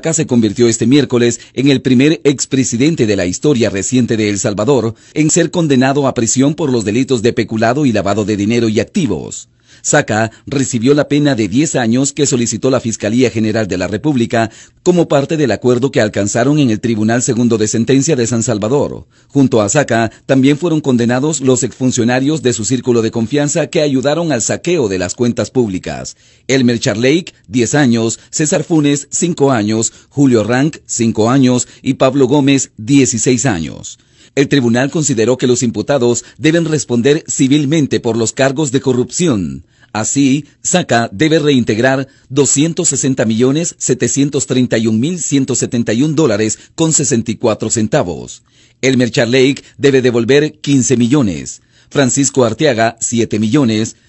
Acá se convirtió este miércoles en el primer expresidente de la historia reciente de El Salvador en ser condenado a prisión por los delitos de peculado y lavado de dinero y activos. Saca recibió la pena de 10 años que solicitó la Fiscalía General de la República como parte del acuerdo que alcanzaron en el Tribunal Segundo de Sentencia de San Salvador. Junto a Saca también fueron condenados los exfuncionarios de su círculo de confianza que ayudaron al saqueo de las cuentas públicas. Elmer Charleik, 10 años, César Funes, 5 años, Julio Rank, 5 años y Pablo Gómez, 16 años. El tribunal consideró que los imputados deben responder civilmente por los cargos de corrupción. Así, SACA debe reintegrar 260.731.171 dólares con 64 centavos. El Merchant Lake debe devolver 15 millones. Francisco Arteaga, 7 millones.